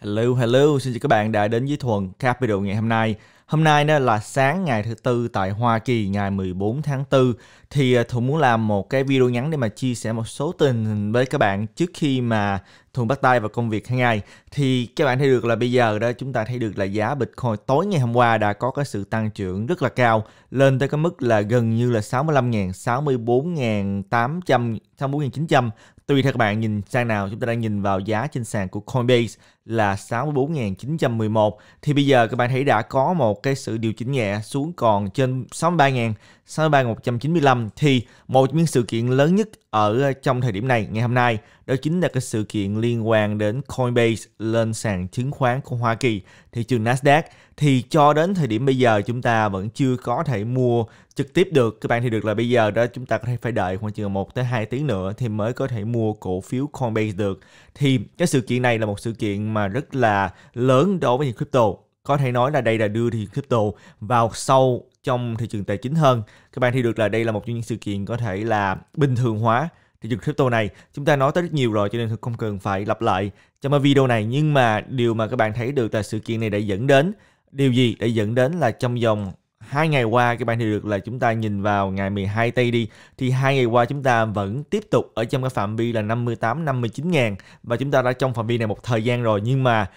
Hello, hello, xin chào các bạn đã đến với Thuần Capital ngày hôm nay. Hôm nay đó là sáng ngày thứ tư tại Hoa Kỳ ngày 14 tháng 4 thì à, Thuận muốn làm một cái video ngắn để mà chia sẻ một số tình hình với các bạn trước khi mà Thuận bắt tay vào công việc hàng ngày. Thì các bạn thấy được là bây giờ đó chúng ta thấy được là giá Bitcoin tối ngày hôm qua đã có cái sự tăng trưởng rất là cao lên tới cái mức là gần như là 65.000, 64.800, 64.900 Tùy theo các bạn nhìn sang nào, chúng ta đang nhìn vào giá trên sàn của Coinbase là 64.911 thì bây giờ các bạn thấy đã có một một cái sự điều chỉnh nhẹ xuống còn trên 63.000, 63.195 thì một những sự kiện lớn nhất ở ờ, trong thời điểm này ngày hôm nay đó chính là cái sự kiện liên quan đến Coinbase lên sàn chứng khoán của Hoa Kỳ, thị trường Nasdaq thì cho đến thời điểm bây giờ chúng ta vẫn chưa có thể mua trực tiếp được. Các bạn thì được là bây giờ đó chúng ta có thể phải đợi khoảng chừng 1 tới 2 tiếng nữa thì mới có thể mua cổ phiếu Coinbase được. Thì cái sự kiện này là một sự kiện mà rất là lớn đối với những crypto có thể nói là đây là đưa thị crypto vào sâu trong thị trường tài chính hơn. Các bạn thấy được là đây là một trong những sự kiện có thể là bình thường hóa thị trường crypto này. Chúng ta nói tới rất nhiều rồi cho nên không cần phải lặp lại trong video này. Nhưng mà điều mà các bạn thấy được là sự kiện này đã dẫn đến điều gì? Đã dẫn đến là trong vòng hai ngày qua các bạn thấy được là chúng ta nhìn vào ngày 12 tây đi thì hai ngày qua chúng ta vẫn tiếp tục ở trong cái phạm vi là 58 59 ngàn và chúng ta đã trong phạm vi này một thời gian rồi nhưng mà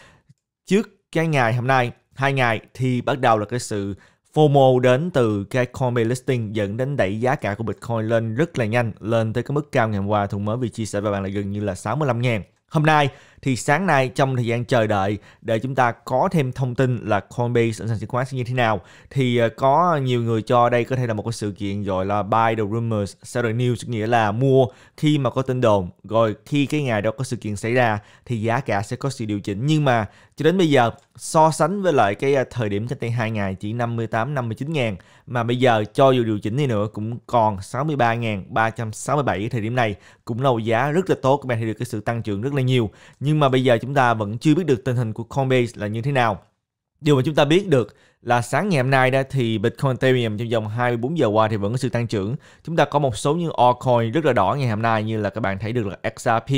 trước cái ngày hôm nay hai ngày thì bắt đầu là cái sự FOMO đến từ cái Coinbase listing dẫn đến đẩy giá cả của Bitcoin lên rất là nhanh, lên tới cái mức cao ngày hôm qua Thùng mới vì chia sẻ với bạn là gần như là 65 ngàn. Hôm nay thì sáng nay trong thời gian chờ đợi để chúng ta có thêm thông tin là Coinbase ở sàn chứng khoán sẽ như thế nào thì ờ, có nhiều người cho đây có thể là một cái sự kiện gọi là buy the rumors, sell the news nghĩa là mua khi mà có tin đồn rồi khi cái ngày đó có sự kiện xảy ra thì giá cả sẽ có sự điều chỉnh nhưng mà cho đến bây giờ, so sánh với lại cái à, thời điểm cách đây 2 ngày chỉ 58-59 ngàn, mà bây giờ cho dù điều chỉnh đi nữa cũng còn 63.367 thời điểm này, cũng là giá rất là tốt, các bạn thấy được cái sự tăng trưởng rất là nhiều. Nhưng mà bây giờ chúng ta vẫn chưa biết được tình hình của Coinbase là như thế nào. Điều mà chúng ta biết được là sáng ngày hôm nay đó thì Bitcoin Ethereum trong vòng 24 giờ qua thì vẫn có sự tăng trưởng. Chúng ta có một số như altcoin rất là đỏ ngày hôm nay như là các bạn thấy được là XRP,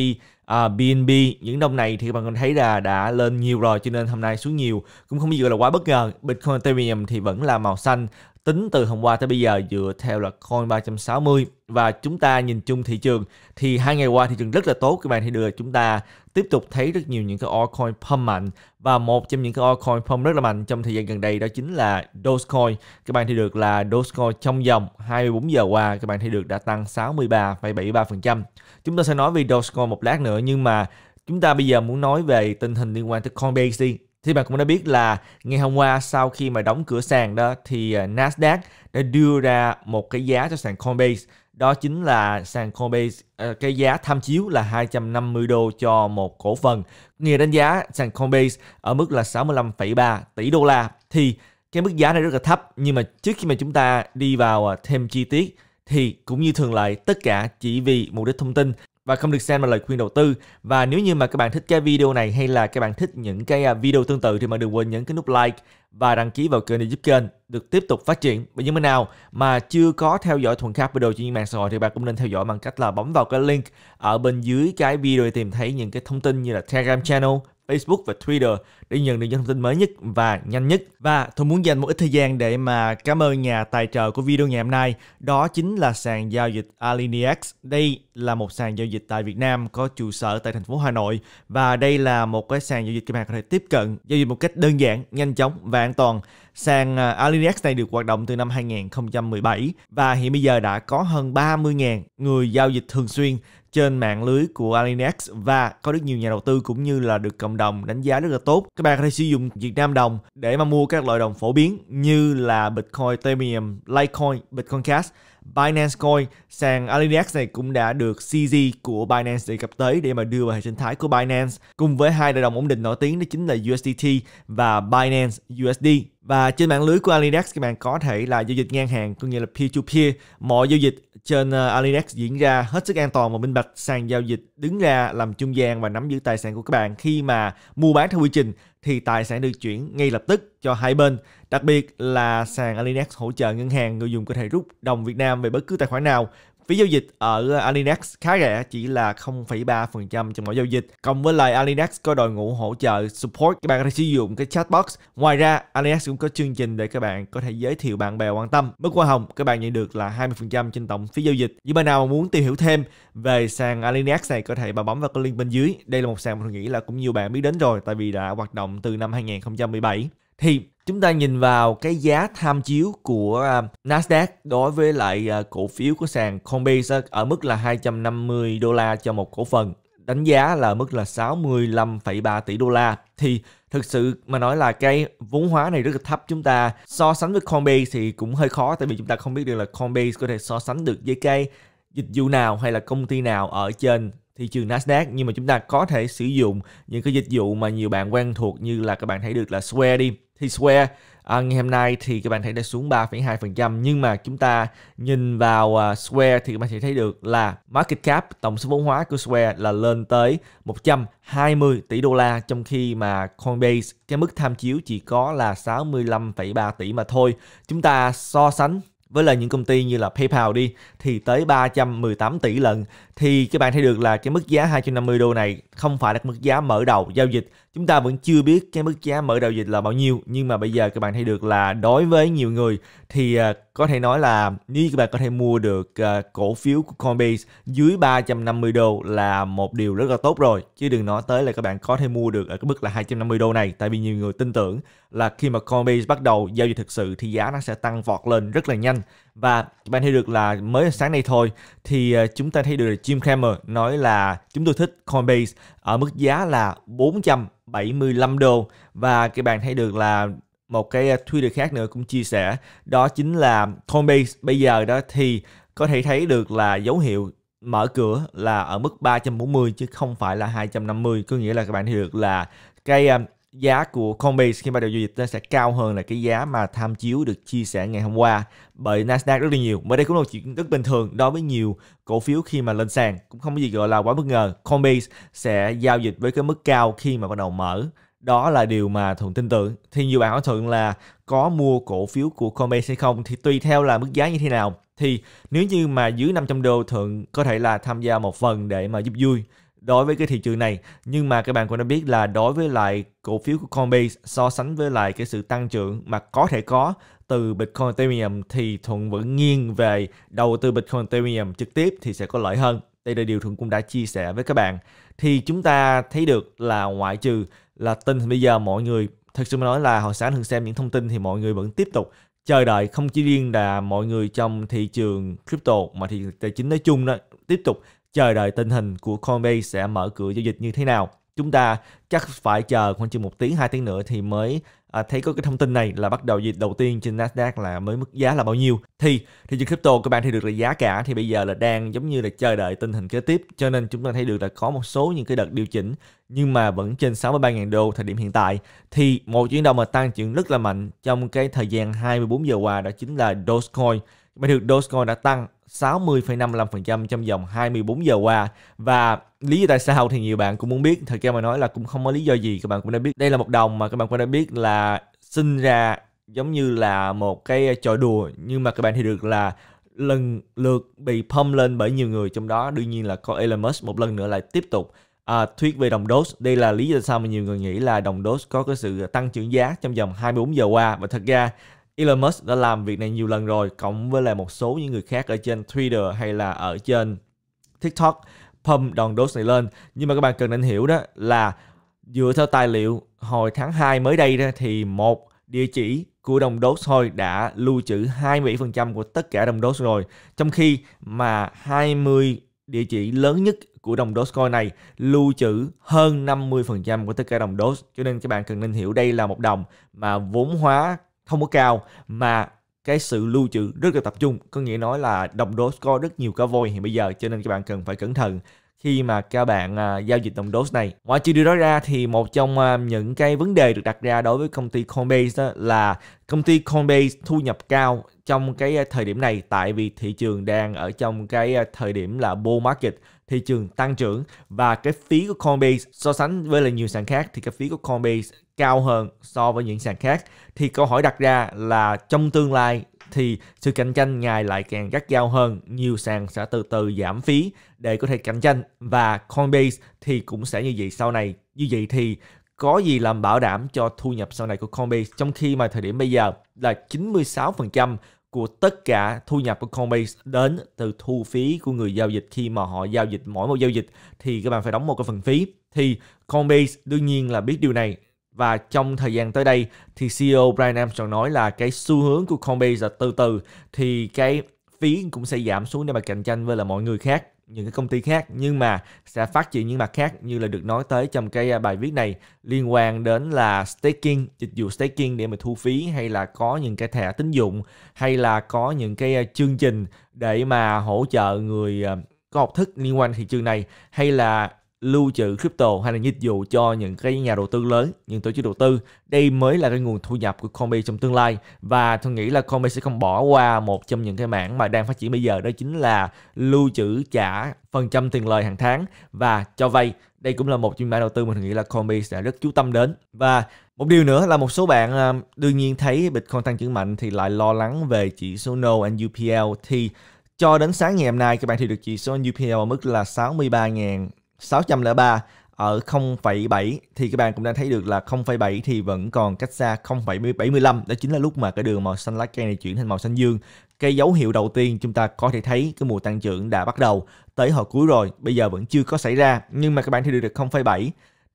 uh, à, BNB những đồng này thì các bạn thấy là đã lên nhiều rồi cho nên hôm nay xuống nhiều cũng không gì gọi là quá bất ngờ Bitcoin Ethereum thì vẫn là màu xanh Tính từ hôm qua tới bây giờ dựa theo là coin 360 và chúng ta nhìn chung thị trường thì hai ngày qua thị trường rất là tốt các bạn thì được chúng ta tiếp tục thấy rất nhiều những cái altcoin pump mạnh và một trong những cái altcoin pump rất là mạnh trong thời gian gần đây đó chính là Dogecoin. Các bạn thì được là Dogecoin trong vòng 24 giờ qua các bạn thì được đã tăng 63,73%. Chúng ta sẽ nói về Dogecoin một lát nữa nhưng mà chúng ta bây giờ muốn nói về tình hình liên quan tới Coinbase đi thì bạn cũng đã biết là ngày hôm qua sau khi mà đóng cửa sàn đó thì à, Nasdaq đã đưa ra một cái giá cho sàn Coinbase đó chính là sàn Coinbase ờ, cái giá tham chiếu là 250 đô cho một cổ phần. nghe đánh giá sàn Coinbase ở mức là 65,3 tỷ đô la thì cái mức giá này rất là thấp nhưng mà trước khi mà chúng ta đi vào à, thêm chi tiết thì cũng như thường lệ tất cả chỉ vì mục đích thông tin và không được xem là lời khuyên đầu tư. Và nếu như mà các bạn thích cái video này hay là các bạn thích những cái à, video tương tự thì mà đừng quên nhấn cái nút like và đăng ký vào kênh để giúp kênh được tiếp tục phát triển. Và những bên nào mà chưa có theo dõi Thuần Khắc video trên mạng xã hội thì bạn cũng nên theo dõi bằng cách là bấm vào cái link ở bên dưới cái video để tìm thấy những cái thông tin như là Telegram channel, Facebook và Twitter để nhận được những thông tin mới nhất và nhanh nhất. Và tôi muốn dành một ít thời gian để mà cảm ơn nhà tài trợ của video ngày hôm nay, đó chính là sàn giao dịch Alinex. Đây là một sàn giao dịch tại Việt Nam có trụ sở tại thành phố Hà Nội và đây là một cái sàn giao dịch các bạn có thể tiếp cận giao dịch một cách đơn giản, nhanh chóng và an toàn. Sàn à, Alinex này được hoạt động từ năm 2017 và hiện bây giờ đã có hơn 30.000 người giao dịch thường xuyên trên mạng lưới của Alinex và có rất nhiều nhà đầu tư cũng như là được cộng đồng đánh giá rất là tốt. Các bạn có thể sử dụng Việt Nam đồng để mà mua các loại đồng phổ biến như là Bitcoin, Ethereum, Litecoin, Bitcoin Cash Binance Coin, sàn Alinex này cũng đã được CZ của Binance đề cập tới để mà đưa vào hệ sinh thái của Binance cùng với hai đại đồng ổn định nổi tiếng đó chính là USDT và Binance USD. Và trên mạng lưới của Alinex các bạn có thể là giao dịch ngang hàng, có nghĩa là peer to peer, mọi giao dịch trên ờ, alinex diễn ra hết sức an toàn và minh bạch, sàn giao dịch đứng ra làm trung gian và nắm giữ tài sản của các bạn khi mà mua bán theo quy trình thì tài sản được chuyển ngay lập tức cho hai bên. Đặc biệt là sàn Alinex hỗ trợ ngân hàng người dùng có thể rút đồng Việt Nam về bất cứ tài khoản nào Phí giao dịch ở Alinex khá rẻ, chỉ là 0,3% trong mỗi giao dịch. Cộng với lại Alinex có đội ngũ hỗ trợ support, các bạn có thể sử dụng cái chatbox. Ngoài ra, Alinex cũng có chương trình để các bạn có thể giới thiệu bạn bè quan tâm. Mức hoa hồng các bạn nhận được là 20% trên tổng phí giao dịch. Những bạn nào mà muốn tìm hiểu thêm về sàn Alinex này có thể bà bấm vào cái link bên dưới. Đây là một sàn mà tôi nghĩ là cũng nhiều bạn biết đến rồi tại vì đã hoạt động từ năm 2017. Thì chúng ta nhìn vào cái giá tham chiếu của à, Nasdaq đối với lại à, cổ phiếu của sàn Coinbase ở mức là 250 đô la cho một cổ phần đánh giá là mức là 65,3 tỷ đô la thì thực sự mà nói là cái vốn hóa này rất là thấp chúng ta so sánh với Coinbase thì cũng hơi khó tại vì chúng ta không biết được là Coinbase có thể so sánh được với cái dịch vụ nào hay là công ty nào ở trên thị trường Nasdaq nhưng mà chúng ta có thể sử dụng những cái dịch vụ mà nhiều bạn quen thuộc như là các bạn thấy được là Square đi thì Square à, ngày hôm nay thì các bạn thấy đã xuống 3,2% nhưng mà chúng ta nhìn vào à, Square thì các bạn sẽ thấy được là market cap tổng số vốn hóa của Square là lên tới 120 tỷ đô la trong khi mà Coinbase cái mức tham chiếu chỉ có là 65,3 tỷ mà thôi. Chúng ta so sánh với lại những công ty như là PayPal đi thì tới 318 tỷ lần thì các bạn thấy được là cái mức giá 250 đô này không phải là mức giá mở đầu giao dịch. Chúng ta vẫn chưa biết cái mức giá mở đầu dịch là bao nhiêu nhưng mà bây giờ các bạn thấy được là đối với nhiều người thì à, có thể nói là nếu các bạn có thể mua được uh, cổ phiếu của Coinbase dưới 350 đô là một điều rất là tốt rồi chứ đừng nói tới là các bạn có thể mua được ở cái mức là 250 đô này tại vì nhiều người tin tưởng là khi mà Coinbase bắt đầu giao dịch thực sự thì giá nó sẽ tăng vọt lên rất là nhanh và các bạn thấy được là mới sáng nay thôi thì ờ, chúng ta thấy được là Jim Cramer nói là chúng tôi thích Coinbase ở mức giá là 475 đô và các bạn thấy được là một cái à, Twitter khác nữa cũng chia sẻ đó chính là Home Base bây giờ đó thì có thể thấy được là dấu hiệu mở cửa là ở mức 340 chứ không phải là 250 có nghĩa là các bạn hiểu được là cái à, giá của Coinbase khi bắt đầu giao dịch nó sẽ cao hơn là cái giá mà tham chiếu được chia sẻ ngày hôm qua bởi Nasdaq rất là nhiều. Và đây cũng là một chuyện rất bình thường đối với nhiều cổ phiếu khi mà lên sàn. Cũng không có gì gọi là quá bất ngờ. Coinbase sẽ giao dịch với cái mức cao khi mà bắt đầu mở đó là điều mà thuận tin tưởng thì nhiều bạn hỏi thuận là có mua cổ phiếu của Coinbase hay không thì tùy theo là mức giá như thế nào thì nếu như mà dưới 500 đô thuận có thể là tham gia một phần để mà giúp vui đối với cái thị trường này nhưng mà các bạn cũng đã biết là đối với lại cổ phiếu của Coinbase so sánh với lại cái sự tăng trưởng mà có thể có từ Bitcoin Ethereum thì Thuận vẫn nghiêng về đầu tư Bitcoin Ethereum trực tiếp thì sẽ có lợi hơn đây là điều Thuận cũng đã chia sẻ với các bạn thì chúng ta thấy được là ngoại trừ là tin bây giờ mọi người thật sự mà nói là hồi sáng thường xem những thông tin thì mọi người vẫn tiếp tục chờ đợi không chỉ riêng là mọi người trong thị trường crypto mà thì tài chính nói chung đó tiếp tục chờ đợi tình hình của Coinbase sẽ mở cửa giao dịch như thế nào chúng ta chắc phải chờ khoảng chừng một tiếng hai tiếng nữa thì mới à, thấy có cái thông tin này là bắt đầu dịp đầu tiên trên Nasdaq là mới mức giá là bao nhiêu thì thị trường crypto các bạn thì được là giá cả thì bây giờ là đang giống như là chờ đợi tình hình kế tiếp cho nên chúng ta thấy được là có một số những cái đợt điều chỉnh nhưng mà vẫn trên 63.000 đô thời điểm hiện tại thì một chuyển động mà tăng trưởng rất là mạnh trong cái thời gian 24 giờ qua đó chính là Dogecoin Bình được Dogecoin đã tăng 60,55% trong vòng 24 giờ qua và lý do tại sao thì nhiều bạn cũng muốn biết thời gian mà nói là cũng không có lý do gì các bạn cũng đã biết đây là một đồng mà các bạn cũng đã biết là sinh ra giống như là một cái trò đùa nhưng mà các bạn thì được là lần lượt bị pump lên bởi nhiều người trong đó đương nhiên là có Elon Musk một lần nữa lại tiếp tục à, thuyết về đồng Doge. Đây là lý do sao mà nhiều người nghĩ là đồng Doge có cái sự tăng trưởng giá trong vòng 24 giờ qua và thật ra Elon Musk đã làm việc này nhiều lần rồi cộng với lại một số những người khác ở trên Twitter hay là ở trên TikTok pump đòn dose này lên nhưng mà các bạn cần nên hiểu đó là dựa theo tài liệu hồi tháng 2 mới đây đó thì một địa chỉ của đồng đốt thôi đã lưu trữ 27% của tất cả đồng đốt rồi. Trong khi mà 20 địa chỉ lớn nhất của đồng Dogecoin này lưu trữ hơn 50% của tất cả đồng Doge. Cho nên các bạn cần nên hiểu đây là một đồng mà vốn hóa không có cao mà cái sự lưu trữ rất là tập trung có nghĩa nói là đồng đô có rất nhiều cá voi hiện bây giờ cho nên các bạn cần phải cẩn thận khi mà các bạn à, giao dịch đồng đô này ngoài trừ điều đó ra thì một trong à, những cái vấn đề được đặt ra đối với công ty Coinbase đó là công ty Coinbase thu nhập cao trong cái à, thời điểm này tại vì thị trường đang ở trong cái à, thời điểm là bull market thị trường tăng trưởng và cái phí của Coinbase so sánh với là nhiều sàn khác thì cái phí của Coinbase cao hơn so với những sàn khác thì câu hỏi đặt ra là trong tương lai thì sự cạnh tranh ngày lại càng gắt gao hơn, nhiều sàn sẽ từ từ giảm phí để có thể cạnh tranh và Coinbase thì cũng sẽ như vậy sau này. Như vậy thì có gì làm bảo đảm cho thu nhập sau này của Coinbase trong khi mà thời điểm bây giờ là 96% của tất cả thu nhập của Coinbase đến từ thu phí của người giao dịch khi mà họ giao dịch mỗi một giao dịch thì các bạn phải đóng một cái phần phí thì Coinbase đương nhiên là biết điều này và trong thời gian tới đây thì CEO Brian Armstrong nói là cái xu hướng của Coinbase là từ từ thì cái phí cũng sẽ giảm xuống để mà cạnh tranh với là mọi người khác những cái công ty khác nhưng mà sẽ phát triển những mặt khác như là được nói tới trong cái à, bài viết này liên quan đến là staking dịch vụ staking để mà thu phí hay là có những cái thẻ tín dụng hay là có những cái à, chương trình để mà hỗ trợ người à, có học thức liên quan thị trường này hay là lưu trữ crypto hay là dịch vụ cho những cái nhà đầu tư lớn, những tổ chức đầu tư. Đây mới là cái nguồn thu nhập của Combi trong tương lai và tôi nghĩ là Combi sẽ không bỏ qua một trong những cái mảng mà đang phát triển bây giờ đó chính là lưu trữ trả phần trăm tiền lời hàng tháng và cho vay. Đây cũng là một chuyên những mảng đầu tư mà tôi nghĩ là Combi sẽ rất chú tâm đến. Và một điều nữa là một số bạn à, đương nhiên thấy Bitcoin tăng trưởng mạnh thì lại lo lắng về chỉ số NO and UPL thì cho đến sáng ngày hôm nay các bạn thì được chỉ số UPL ở mức là 63.000 603 ở 0,7 thì các bạn cũng đang thấy được là 0,7 thì vẫn còn cách xa 0,75 đó chính là lúc mà cái đường màu xanh lá cây này chuyển thành màu xanh dương cái dấu hiệu đầu tiên chúng ta có thể thấy cái mùa tăng trưởng đã bắt đầu tới hồi cuối rồi bây giờ vẫn chưa có xảy ra nhưng mà các bạn thấy được được 0,7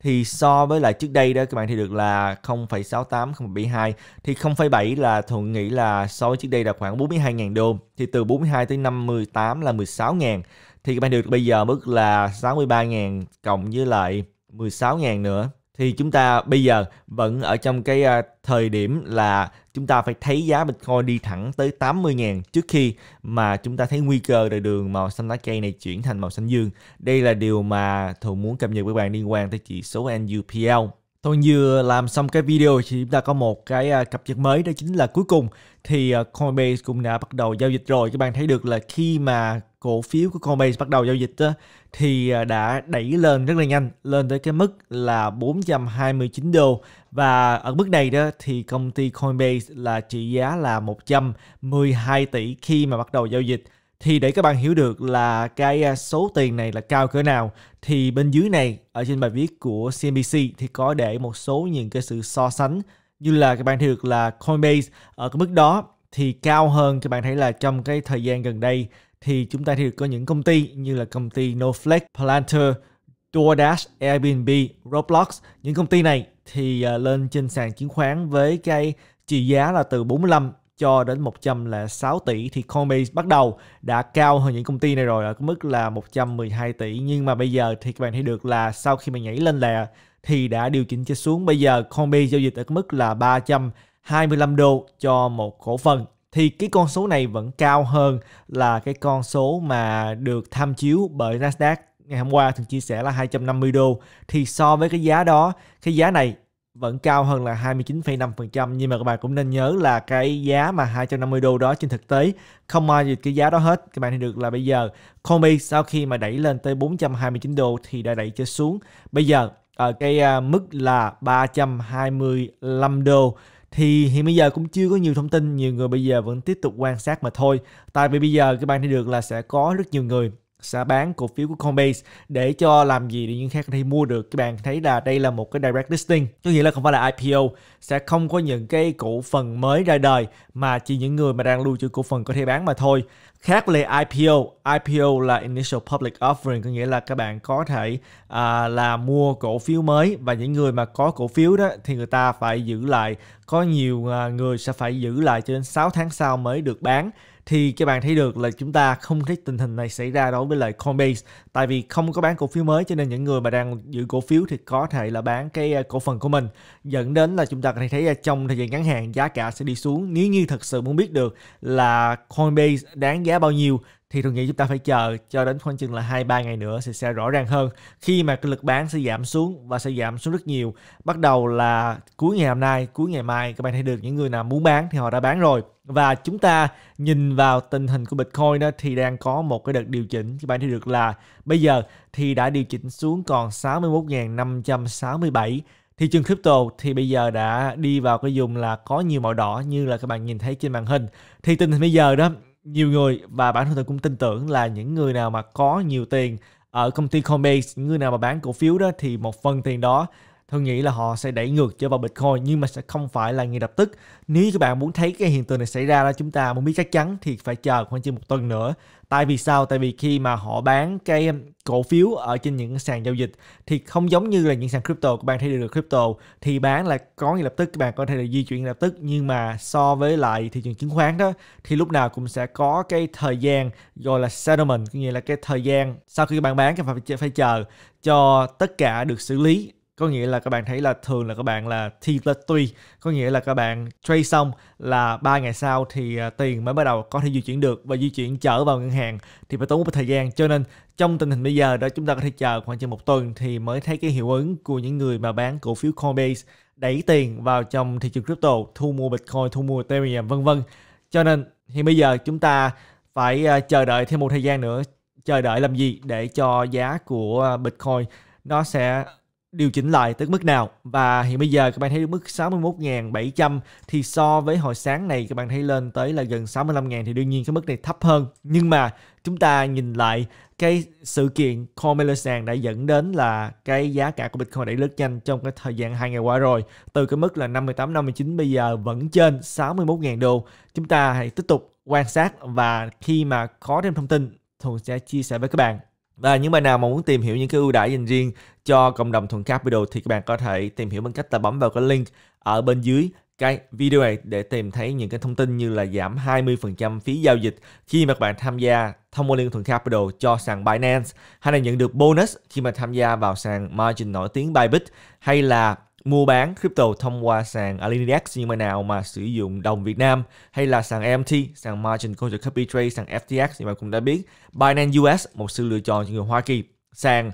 thì so với lại trước đây đó các bạn thì được là 0,68 0,72 thì 0,7 là thuận nghĩ là so với trước đây là khoảng 42.000 đô thì từ 42 tới 58 là 16.000 thì các bạn được bây giờ mức là 63.000 cộng với lại 16.000 nữa thì chúng ta bây giờ vẫn ở trong cái à, thời điểm là chúng ta phải thấy giá Bitcoin đi thẳng tới 80.000 trước khi mà chúng ta thấy nguy cơ đời đường màu xanh lá cây này chuyển thành màu xanh dương. Đây là điều mà Thuận muốn cập nhật với bạn liên quan tới chỉ số NUPL. Tôi vừa làm xong cái video thì chúng ta có một cái à, cập nhật mới đó chính là cuối cùng thì à, Coinbase cũng đã bắt đầu giao dịch rồi. Các bạn thấy được là khi mà cổ phiếu của Coinbase bắt đầu giao dịch thì à, đã đẩy lên rất là nhanh, lên tới cái mức là 429 đô và ở mức này đó thì công ty Coinbase là trị giá là 112 tỷ khi mà bắt đầu giao dịch. Thì để các bạn hiểu được là cái à, số tiền này là cao cỡ nào thì bên dưới này ở trên bài viết của CNBC thì có để một số những cái sự so sánh như là các bạn thấy được là Coinbase ở cái mức đó thì cao hơn các bạn thấy là trong cái thời gian gần đây thì chúng ta thì có những công ty như là công ty Noflex, Palantir, DoorDash, Airbnb, Roblox. Những công ty này thì à, lên trên sàn chứng khoán với cái trị giá là từ 45 cho đến 106 tỷ thì Coinbase bắt đầu đã cao hơn những công ty này rồi ở mức là 112 tỷ nhưng mà bây giờ thì các bạn thấy được là sau khi mà nhảy lên là thì đã điều chỉnh cho xuống bây giờ Coinbase giao dịch ở mức là 325 đô cho một cổ phần thì cái con số này vẫn cao hơn là cái con số mà được tham chiếu bởi Nasdaq ngày hôm qua thường chia sẻ là 250 đô thì so với cái giá đó cái giá này vẫn cao hơn là 29,5% nhưng mà các bạn cũng nên nhớ là cái giá mà 250 đô đó trên thực tế không ai dịch cái giá đó hết các bạn thì được là bây giờ Comey sau khi mà đẩy lên tới 429 đô thì đã đẩy cho xuống bây giờ ở cái à, mức là 325 đô thì hiện bây giờ cũng chưa có nhiều thông tin nhiều người bây giờ vẫn tiếp tục quan sát mà thôi tại vì bây giờ các bạn thấy được là sẽ có rất nhiều người sẽ bán cổ phiếu của Coinbase để cho làm gì để những khách hàng mua được các bạn thấy là đây là một cái direct listing có nghĩa là không phải là IPO sẽ không có những cái cổ phần mới ra đời mà chỉ những người mà đang lưu trữ cổ phần có thể bán mà thôi khác với IPO IPO là initial public offering có nghĩa là các bạn có thể à, là mua cổ phiếu mới và những người mà có cổ phiếu đó thì người ta phải giữ lại có nhiều à, người sẽ phải giữ lại cho đến 6 tháng sau mới được bán thì các bạn thấy được là chúng ta không thấy tình hình này xảy ra đối với lại Coinbase tại vì không có bán cổ phiếu mới cho nên những người mà đang giữ cổ phiếu thì có thể là bán cái à, cổ phần của mình dẫn đến là chúng ta có thể thấy à, trong thời gian ngắn hạn giá cả sẽ đi xuống nếu như thật sự muốn biết được là Coinbase đáng giá bao nhiêu thì tôi nghĩ chúng ta phải chờ cho đến khoảng chừng là hai ba ngày nữa sẽ sẽ rõ ràng hơn khi mà cái lực bán sẽ giảm xuống và sẽ giảm xuống rất nhiều bắt đầu là cuối ngày hôm nay cuối ngày mai các bạn thấy được những người nào muốn bán thì họ đã bán rồi và chúng ta nhìn vào tình hình của Bitcoin đó thì đang có một cái đợt điều chỉnh các bạn thấy được là bây giờ thì đã điều chỉnh xuống còn 61.567 thị trường crypto thì bây giờ đã đi vào cái vùng là có nhiều màu đỏ như là các bạn nhìn thấy trên màn hình thì tình hình bây giờ đó nhiều người và bản thân tôi cũng tin tưởng là những người nào mà có nhiều tiền ở công ty Coinbase những người nào mà bán cổ phiếu đó thì một phần tiền đó Thường nghĩ là họ sẽ đẩy ngược trở vào Bitcoin nhưng mà sẽ không phải là ngay lập tức. Nếu các bạn muốn thấy cái hiện tượng này xảy ra là chúng ta muốn biết chắc chắn thì phải chờ khoảng chừng một tuần nữa. Tại vì sao? Tại vì khi mà họ bán cái cổ phiếu ở trên những sàn giao dịch thì không giống như là những sàn crypto các bạn thấy được crypto thì bán là có ngay lập tức các bạn có thể là di chuyển ngay lập tức nhưng mà so với lại thị trường chứng khoán đó thì lúc nào cũng sẽ có cái thời gian gọi là settlement có nghĩa là cái thời gian sau khi các bạn bán các bạn phải chờ cho tất cả được xử lý có nghĩa là các bạn thấy là thường là các bạn là thi là tùy có nghĩa là các bạn trade xong là ba ngày sau thì à, tiền mới bắt đầu có thể di chuyển được và di chuyển chở vào ngân hàng thì phải tốn một thời gian cho nên trong tình hình bây giờ đó chúng ta có thể chờ khoảng chừng một tuần thì mới thấy cái hiệu ứng của những người mà bán cổ phiếu Coinbase đẩy tiền vào trong thị trường crypto thu mua Bitcoin thu mua Ethereum vân vân cho nên hiện bây giờ chúng ta phải à, chờ đợi thêm một thời gian nữa chờ đợi làm gì để cho giá của Bitcoin nó sẽ điều chỉnh lại tới mức nào và hiện bây giờ các bạn thấy mức 61.700 thì so với hồi sáng này các bạn thấy lên tới là gần 65.000 thì đương nhiên cái mức này thấp hơn nhưng mà chúng ta nhìn lại cái sự kiện coin đã dẫn đến là cái giá cả của Bitcoin đẩy lướt nhanh trong cái thời gian hai ngày qua rồi từ cái mức là 58 59 bây giờ vẫn trên 61.000 đô chúng ta hãy tiếp tục quan sát và khi mà có thêm thông tin thường sẽ chia sẻ với các bạn và những bạn nào mà muốn tìm hiểu những cái ưu đãi dành riêng cho cộng đồng thuần capital thì các bạn có thể tìm hiểu bằng cách là bấm vào cái link ở bên dưới cái video này để tìm thấy những cái thông tin như là giảm 20% phí giao dịch khi mà các bạn tham gia thông qua Liên Thuận Capital cho sàn Binance hay là nhận được bonus khi mà tham gia vào sàn margin nổi tiếng Bybit hay là mua bán crypto thông qua sàn Alinex như thế nào mà sử dụng đồng Việt Nam hay là sàn MT, sàn Margin Contract Copy Trade, sàn FTX thì bạn cũng đã biết. Binance US một sự lựa chọn cho người Hoa Kỳ, sàn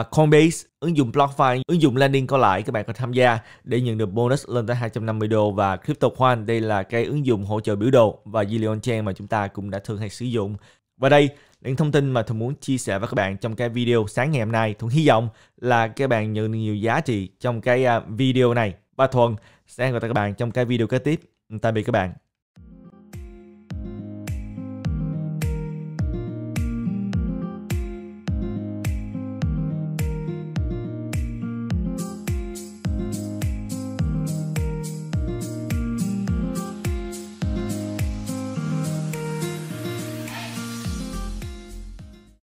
uh, Coinbase, ứng dụng BlockFi, ứng dụng lending có lãi các bạn có tham gia để nhận được bonus lên tới 250 đô và CryptoQuant đây là cái ứng dụng hỗ trợ biểu đồ và Zillion Chain mà chúng ta cũng đã thường hay sử dụng. Và đây là những thông tin mà Thuận muốn chia sẻ với các bạn trong cái video sáng ngày hôm nay. Thuận hy vọng là các bạn nhận nhiều giá trị trong cái à, video này. Và Thuận sẽ gặp lại các bạn trong cái video kế tiếp. Tạm biệt các bạn.